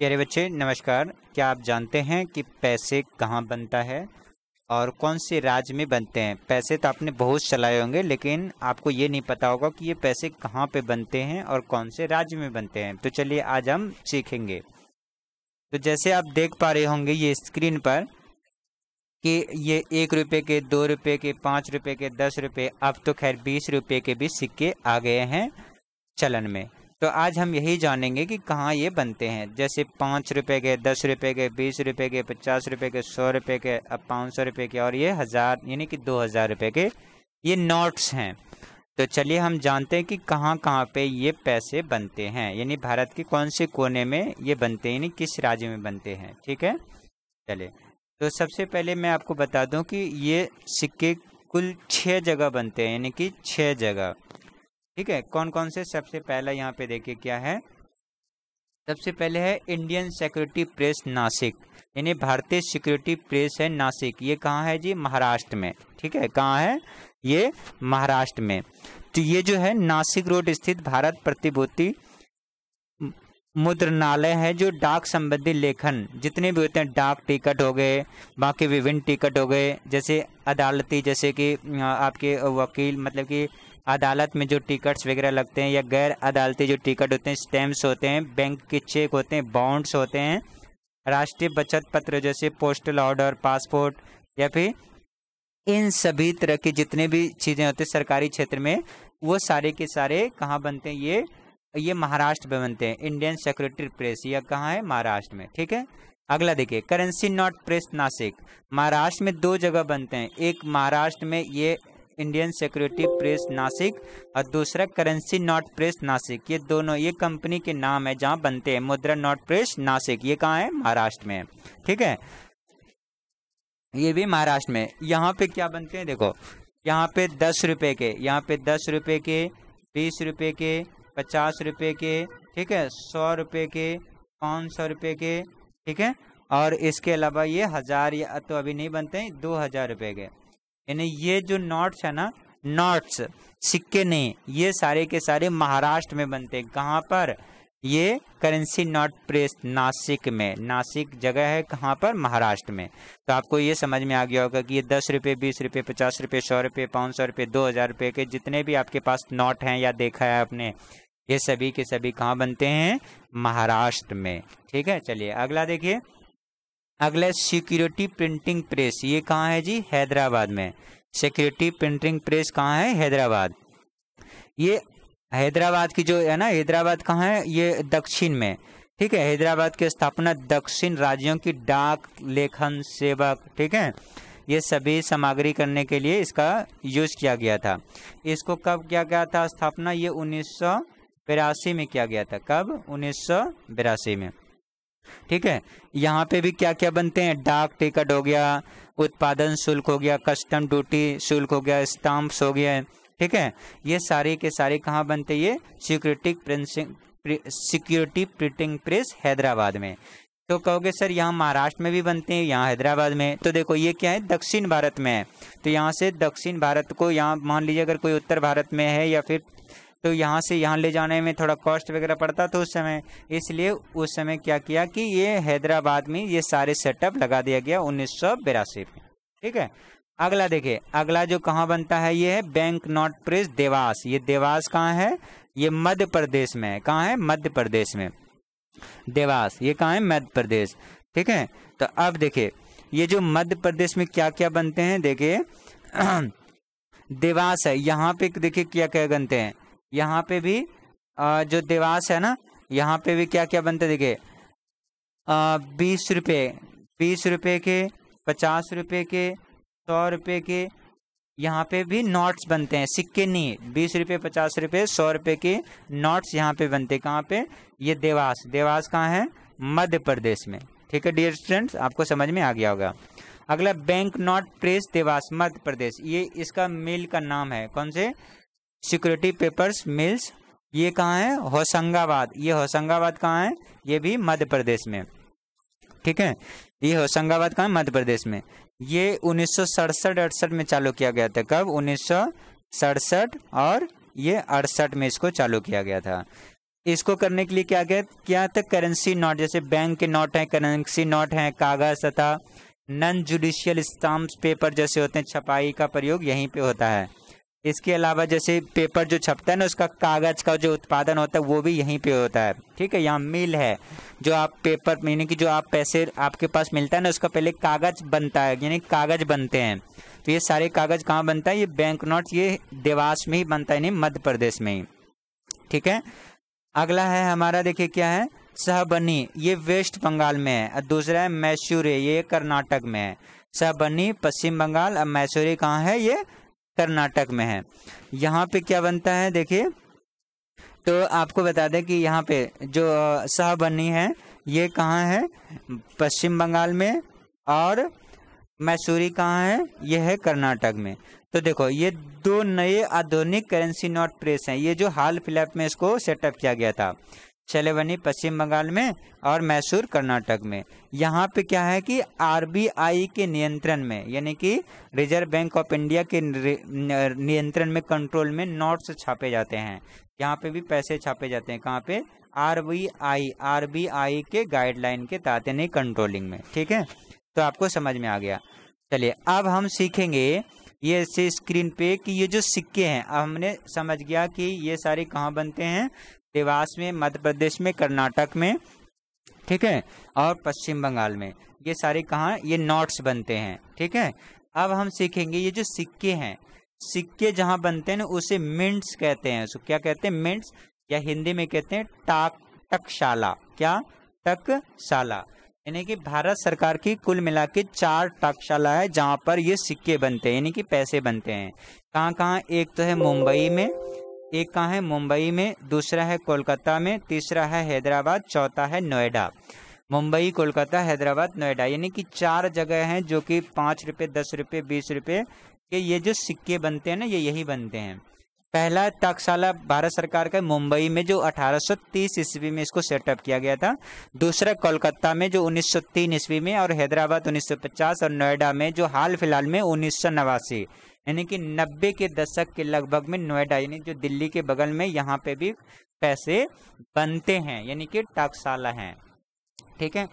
प्यारे बच्चे नमस्कार क्या आप जानते हैं कि पैसे कहाँ बनता है और कौन से राज्य में बनते हैं पैसे तो आपने बहुत चलाए होंगे लेकिन आपको ये नहीं पता होगा कि ये पैसे कहाँ पे बनते हैं और कौन से राज्य में बनते हैं तो चलिए आज हम सीखेंगे तो जैसे आप देख पा रहे होंगे ये स्क्रीन पर कि ये एक रुपये के दो रुपये के पाँच रुपये के दस रुपये अब तो खैर बीस रुपये के भी सिक्के आ गए हैं चलन में तो आज हम यही जानेंगे कि कहाँ ये बनते हैं जैसे पाँच रुपये के दस रुपये के बीस रुपये के पचास रुपये के सौ रुपये के अब पाँच सौ रुपये के और ये हज़ार यानी कि दो हज़ार रुपये के ये नोट्स हैं तो चलिए हम जानते हैं कि कहाँ कहाँ पे ये पैसे बनते हैं यानी भारत के कौन से कोने में ये बनते हैं यानी किस राज्य में बनते हैं ठीक है चलिए तो सबसे पहले मैं आपको बता दूँ कि ये सिक्के कुल छः जगह बनते हैं यानी कि छः जगह ठीक है कौन कौन से सबसे पहला यहाँ पे देखिए क्या है सबसे पहले है इंडियन सिक्योरिटी प्रेस नासिक यानी भारतीय सिक्योरिटी प्रेस है नासिक ये कहाँ है जी महाराष्ट्र में ठीक है कहाँ है ये महाराष्ट्र में तो ये जो है नासिक रोड स्थित भारत प्रतिभूति मुद्रणालय है जो डाक संबंधी लेखन जितने भी होते हैं डाक टिकट हो गए बाकी विभिन्न टिकट हो गए जैसे अदालती जैसे कि आपके वकील मतलब कि अदालत में जो टिकट्स वगैरह लगते हैं या गैर अदालती जो टिकट होते हैं स्टैम्प्स होते हैं बैंक के चेक होते हैं बॉन्ड्स होते हैं राष्ट्रीय बचत पत्र जैसे पोस्टल ऑर्डर पासपोर्ट या फिर इन सभी तरह के जितने भी चीज़ें होते हैं सरकारी क्षेत्र में वो सारे के सारे कहाँ बनते हैं ये ये महाराष्ट्र में बनते हैं इंडियन सेक्रेटरी प्रेस या कहाँ है महाराष्ट्र में ठीक है अगला देखिए currency note press Nashik Maharashtra में दो जगह बनते हैं एक महाराष्ट्र में ये इंडियन सिक्योरिटी प्रेस नासिक और दूसरा करेंसी नॉट प्रेस नासिक ये दोनों ये कंपनी के नाम है जहाँ बनते हैं मुद्रा नॉट प्रेस नासिक ये कहाँ है महाराष्ट्र में ठीक है ये भी महाराष्ट्र में यहाँ पे क्या बनते हैं देखो यहाँ पे दस रुपये के यहाँ पे दस रुपये के बीस रुपये के पचास रुपये के ठीक है सौ रुपये के पाँच सौ रुपये के ठीक है और इसके अलावा ये हज़ार या तो अभी नहीं बनते हैं दो हज़ार रुपये के यानी ये जो नॉट्स है ना नॉट्स सिक्के नहीं ये सारे के सारे महाराष्ट्र में बनते हैं कहाँ पर ये करेंसी नॉट प्रेस नासिक में नासिक जगह है कहाँ पर महाराष्ट्र में तो आपको ये समझ में आ गया होगा कि ये दस रुपये बीस रुपये पचास रुपये सौ रुपये पाँच सौ रुपये दो हज़ार रुपये के जितने भी आपके पास नोट हैं या देखा है आपने ये सभी के सभी कहाँ बनते हैं महाराष्ट्र में ठीक है चलिए अगला देखिए अगला सिक्योरिटी प्रिंटिंग प्रेस ये कहाँ है जी हैदराबाद में सिक्योरिटी प्रिंटिंग प्रेस कहाँ है हैदराबाद ये हैदराबाद की जो है ना हैदराबाद कहाँ है ये दक्षिण में ठीक है हैदराबाद की स्थापना दक्षिण राज्यों की डाक लेखन सेवक ठीक है ये सभी सामग्री करने के लिए इसका यूज किया गया था इसको कब किया गया था स्थापना ये उन्नीस में किया गया था कब उन्नीस में ठीक है यहाँ पे भी क्या क्या बनते हैं डाक टिकट हो गया उत्पादन शुल्क हो गया कस्टम ड्यूटी शुल्क हो गया स्टाम्प्स हो गया ठीक है ये सारे के सारे कहाँ बनते हैं ये security printing security printing press Hyderabad में तो कहोगे सर यहाँ महाराष्ट्र में भी बनते हैं यहाँ हैदराबाद में तो देखो ये क्या है दक्षिण भारत में है तो यहाँ से दक्षिण भारत को यहाँ मान लीजिए अगर कोई उत्तर भारत में है या फिर तो यहाँ से यहाँ ले जाने में थोड़ा कॉस्ट वगैरह पड़ता था तो उस समय इसलिए उस समय क्या किया कि ये हैदराबाद में ये सारे सेटअप लगा दिया गया उन्नीस में ठीक है अगला देखिए अगला जो कहाँ बनता है ये है बैंक नॉट प्रेस देवास ये देवास कहाँ है ये मध्य प्रदेश में है कहाँ है मध्य प्रदेश में देवास ये कहाँ है मध्य प्रदेश ठीक है तो अब देखिए ये जो मध्य प्रदेश में क्या क्या बनते हैं देखिए देवास है यहाँ पे देखिए क्या क्या बनते हैं यहाँ पे भी जो देवास है ना यहाँ पे भी क्या क्या बनते देखे बीस रुपये बीस रुपये के पचास रुपये के सौ रुपये के यहाँ पे भी नोट्स बनते हैं सिक्के नहीं बीस रुपये पचास रुपये सौ रुपये के नोट्स यहाँ पे बनते हैं कहाँ पे ये देवास देवास कहाँ है मध्य प्रदेश में ठीक है डियर स्टूडेंट्स आपको समझ में आ गया होगा अगला bank note press Dewas Madhya Pradesh ये इसका मिल का नाम है कौन से सिक्योरिटी पेपर्स मिल्स ये कहाँ है होशंगाबाद ये होशंगाबाद कहाँ है ये भी मध्य प्रदेश में ठीक है ये होशंगाबाद कहाँ है मध्य प्रदेश में ये उन्नीस सौ सड़सठ अड़सठ में चालू किया गया था कब उन्नीस सौ सड़सठ और ये अड़सठ में इसको चालू किया गया था इसको करने के लिए क्या गया क्या था करेंसी नोट जैसे बैंक के नोट हैं करेंसी नोट हैं कागज तथा नन जुडिशियल स्टाम्प पेपर जैसे होते हैं छपाई का प्रयोग यहीं पे होता है इसके अलावा जैसे पेपर जो छपता है ना उसका कागज़ का जो उत्पादन होता है वो भी यहीं पे होता है ठीक है यहाँ मिल है जो आप पेपर यानी कि जो आप पैसे आपके पास मिलता है ना उसका पहले कागज़ बनता है यानी कागज़ बनते हैं तो ये सारे कागज़ कहाँ बनता है ये बैंक नोट ये देवास में ही बनता है यानी मध्य प्रदेश में ही ठीक है अगला है हमारा देखिए क्या है सहबनी ये वेस्ट बंगाल में है और दूसरा है मैसूरी ये कर्नाटक में है सहबनी पश्चिम बंगाल और मैसूरी कहाँ है ये कर्नाटक में है यहाँ पे क्या बनता है देखिए तो आपको बता दें कि यहाँ पे जो सहबनी है ये कहाँ है पश्चिम बंगाल में और मैसूरी कहाँ है यह है कर्नाटक में तो देखो ये दो नए आधुनिक करेंसी नोट प्रेस हैं ये जो हाल फिलहाल में इसको सेटअप किया गया था चलेवनी पश्चिम बंगाल में और मैसूर कर्नाटक में यहाँ पे क्या है कि आरबीआई के नियंत्रण में यानी कि रिजर्व बैंक ऑफ इंडिया के नियंत्रण में कंट्रोल में नोट्स छापे जाते हैं यहाँ पे भी पैसे छापे जाते हैं कहाँ पे आरबीआई आरबीआई के गाइडलाइन के तहत यानी कंट्रोलिंग में ठीक है तो आपको समझ में आ गया चलिए अब हम सीखेंगे ये ऐसे स्क्रीन पे कि ये जो सिक्के हैं अब हमने समझ गया कि ये सारे कहाँ बनते हैं देवास में मध्य प्रदेश में कर्नाटक में ठीक है और पश्चिम बंगाल में ये सारे कहाँ ये नोट्स बनते हैं ठीक है अब हम सीखेंगे ये जो सिक्के हैं सिक्के जहाँ बनते हैं ना उसे मिंट्स कहते हैं उसको क्या कहते हैं मिंट्स या हिंदी में कहते हैं टाक टकशाला क्या टकशाला यानी कि भारत सरकार की कुल मिला के चार पाकशाला है जहाँ पर ये सिक्के बनते हैं यानी कि पैसे बनते हैं कहाँ कहाँ एक तो है मुंबई में एक कहाँ है मुंबई में दूसरा है कोलकाता में तीसरा है हैदराबाद चौथा है नोएडा मुंबई कोलकाता हैदराबाद नोएडा यानी कि चार जगह हैं जो कि पाँच रुपये दस रुपये बीस रुपये के ये जो सिक्के बनते हैं ना ये यही बनते हैं पहला टकशाला भारत सरकार का मुंबई में जो 1830 ईस्वी में इसको सेटअप किया गया था दूसरा कोलकाता में जो 1903 ईस्वी में और हैदराबाद 1950 और नोएडा में जो हाल फिलहाल में उन्नीस यानी कि 90 के दशक के लगभग में नोएडा यानी जो दिल्ली के बगल में यहाँ पे भी पैसे बनते हैं यानी कि टकशाला हैं ठीक है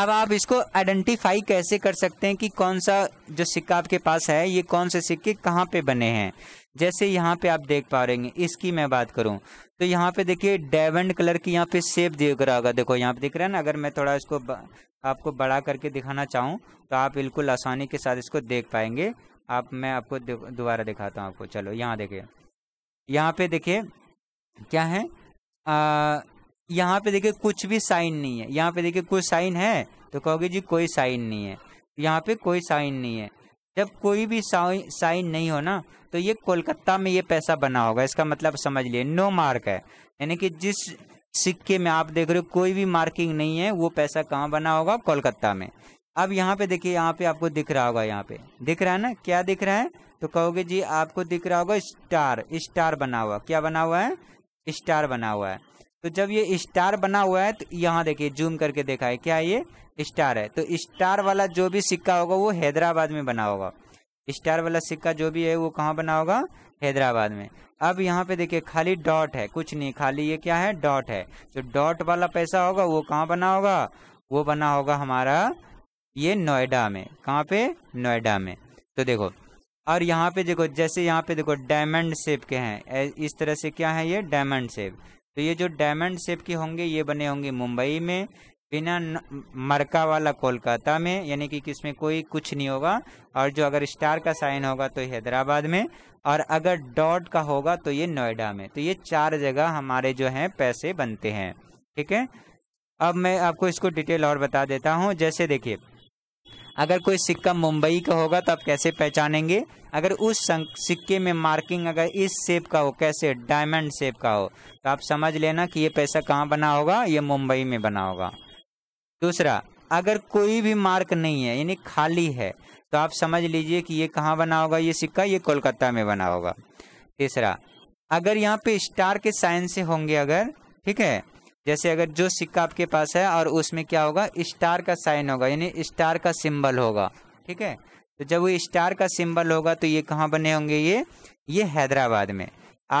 अब आप इसको आइडेंटिफाई कैसे कर सकते हैं कि कौन सा जो सिक्का आपके पास है ये कौन से सिक्के कहाँ पे बने हैं जैसे यहाँ पे आप देख पा रहे हैं इसकी मैं बात करूँ तो यहाँ पे देखिए डायमंड कलर की यहाँ पे सेप दिख रहा होगा देखो यहाँ पे दिख रहा है ना अगर मैं थोड़ा इसको आपको बड़ा करके दिखाना चाहूँ तो आप बिल्कुल आसानी के साथ इसको देख पाएंगे आप मैं आपको दोबारा दिखाता हूँ आपको चलो यहाँ देखिए यहाँ पे देखिए क्या है यहाँ पे देखिए कुछ भी साइन नहीं है यहाँ पे देखिए कुछ साइन है तो कहोगे जी कोई साइन नहीं है यहाँ पे कोई साइन नहीं है जब कोई भी साइन नहीं हो ना तो ये कोलकाता में ये पैसा बना होगा इसका मतलब समझ लिए नो मार्क है यानी कि जिस सिक्के में आप देख रहे हो कोई भी मार्किंग नहीं है वो पैसा कहाँ बना होगा कोलकाता में अब यहाँ पे देखिए यहाँ पे आपको दिख रहा होगा यहाँ पे दिख रहा है ना क्या दिख रहा है तो कहोगे जी आपको दिख रहा होगा स्टार स्टार बना हुआ क्या बना हुआ है स्टार बना हुआ है तो जब ये स्टार बना हुआ है तो यहाँ देखिए जूम करके देखा है क्या ये स्टार है तो स्टार वाला जो भी सिक्का होगा वो हैदराबाद में बना होगा स्टार वाला सिक्का जो भी है वो कहाँ बना होगा हैदराबाद में अब यहाँ पे देखिए खाली डॉट है कुछ नहीं खाली ये क्या है डॉट है जो डॉट वाला पैसा होगा वो कहाँ बना होगा वो बना होगा हमारा ये नोएडा में कहाँ पे नोएडा में तो देखो और यहाँ पे देखो जैसे यहाँ पे देखो डायमंड शेप के हैं इस तरह से क्या है ये डायमंड शेप तो ये जो डायमंड शेप के होंगे ये बने होंगे मुंबई में बिना मरका वाला कोलकाता में यानी कि इसमें कोई कुछ नहीं होगा और जो अगर स्टार का साइन होगा तो हैदराबाद में और अगर डॉट का होगा तो ये नोएडा में तो ये चार जगह हमारे जो हैं पैसे बनते हैं ठीक है अब मैं आपको इसको डिटेल और बता देता हूँ जैसे देखिए अगर कोई सिक्का मुंबई का होगा तो आप कैसे पहचानेंगे अगर उस सिक्के में मार्किंग अगर इस शेप का हो कैसे डायमंड शेप का हो तो आप समझ लेना कि ये पैसा कहाँ बना होगा ये मुंबई में बना होगा दूसरा अगर कोई भी मार्क नहीं है यानी खाली है तो आप समझ लीजिए कि ये कहाँ बना होगा ये सिक्का ये कोलकाता में बना होगा तीसरा अगर यहाँ पे स्टार के साइन से होंगे अगर ठीक है जैसे अगर जो सिक्का आपके पास है और उसमें क्या होगा स्टार का साइन होगा यानी स्टार का सिंबल होगा ठीक है तो जब वो स्टार का सिंबल होगा तो ये कहाँ बने होंगे ये ये हैदराबाद में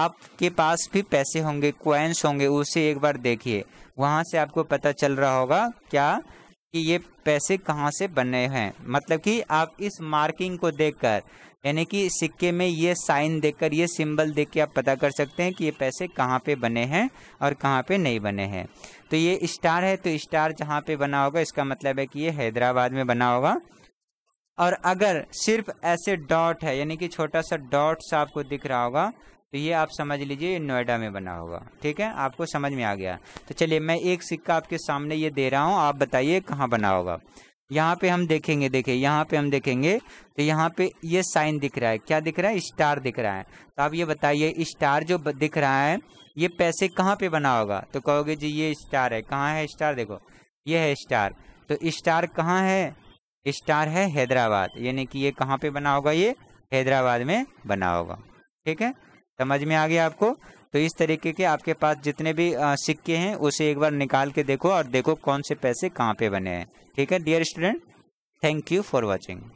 आपके पास भी पैसे होंगे क्वाइंस होंगे उसे एक बार देखिए वहाँ से आपको पता चल रहा होगा क्या कि ये पैसे कहाँ से बने हैं मतलब कि आप इस मार्किंग को देखकर यानी कि सिक्के में ये साइन देखकर ये सिंबल देख के आप पता कर सकते हैं कि ये पैसे कहाँ पे बने हैं और कहाँ पे नहीं बने हैं तो ये स्टार है तो स्टार जहाँ पे बना होगा इसका मतलब है कि ये हैदराबाद में बना होगा और अगर सिर्फ ऐसे डॉट है यानी कि छोटा सा डॉट्स आपको दिख रहा होगा तो ये आप समझ लीजिए नोएडा में बना होगा ठीक है आपको समझ में आ गया तो चलिए मैं एक सिक्का आपके सामने ये दे रहा हूँ आप बताइए कहाँ बना होगा यहाँ पे हम देखेंगे देखिए यहाँ पे हम देखेंगे तो यहाँ पे ये साइन दिख रहा है क्या दिख रहा है स्टार दिख रहा है तो आप ये बताइए स्टार जो दिख रहा है ये पैसे कहाँ पे बना होगा तो कहोगे जी ये स्टार है कहाँ है स्टार देखो ये है स्टार तो स्टार कहाँ है स्टार है हैदराबाद यानी कि ये कहाँ पे बना होगा ये हैदराबाद में बना होगा ठीक है समझ में आ गया आपको तो इस तरीके के आपके पास जितने भी सिक्के हैं उसे एक बार निकाल के देखो और देखो कौन से पैसे कहाँ पे बने हैं ठीक है dear student thank you for watching